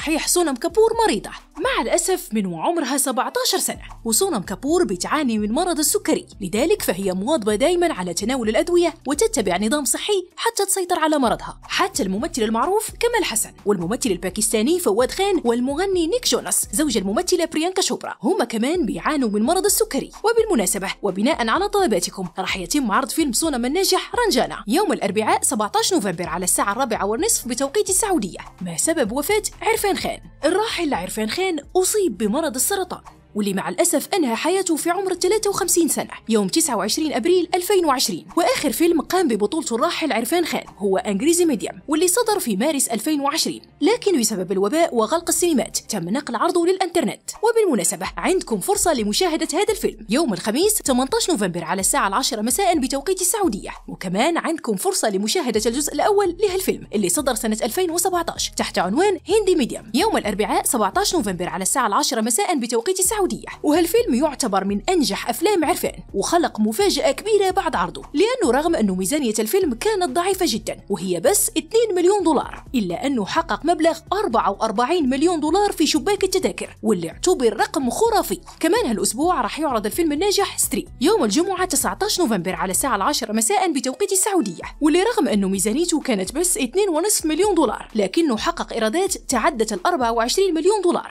صحيح سونم كابور مريضة مع الأسف من وعمرها 17 سنة وصونم كابور بتعاني من مرض السكري لذلك فهي مواظبة دائما على تناول الأدوية وتتبع نظام صحي حتى تسيطر على مرضها حتى الممثل المعروف كمال حسن والممثل الباكستاني فواد خان والمغني نيك جونس زوج الممثلة بريانكا شوبرا هم كمان بيعانوا من مرض السكري وبالمناسبة وبناء على طلباتكم راح يتم عرض فيلم صونم الناجح رنجانا يوم الأربعاء 17 نوفمبر على الساعة الرابعة والنصف بتوقيت السعودية ما سبب وفاة عرفان خان الراحل عرفان خان أصيب بمرض السرطان واللي مع الأسف أنهى حياته في عمر 53 سنة يوم 29 أبريل 2020 وآخر فيلم قام ببطولة الراحل عرفان خان هو أنجريزي ميديم واللي صدر في مارس 2020 لكن بسبب الوباء وغلق السينمات تم نقل عرضه للإنترنت وبالمناسبة عندكم فرصة لمشاهدة هذا الفيلم يوم الخميس 18 نوفمبر على الساعة 10 مساء بتوقيت السعودية وكمان عندكم فرصة لمشاهدة الجزء الأول لهالفيلم اللي صدر سنة 2017 تحت عنوان هندي ميديم يوم الأربعاء 17 نوفمبر على الساعة 10 مساء بتوقيت السعودية السعودية وهالفيلم يعتبر من أنجح أفلام عرفان وخلق مفاجأة كبيرة بعد عرضه لأنه رغم أنه ميزانية الفيلم كانت ضعيفة جدا وهي بس 2 مليون دولار إلا أنه حقق مبلغ 44 مليون دولار في شباك التذاكر واللي اعتبر رقم خرافي كمان هالأسبوع راح يعرض الفيلم الناجح ستري يوم الجمعة 19 نوفمبر على الساعة 10 مساء بتوقيت السعودية واللي رغم أنه ميزانيته كانت بس 2.5 مليون دولار لكنه حقق إيرادات تعدت ال 24 مليون دولار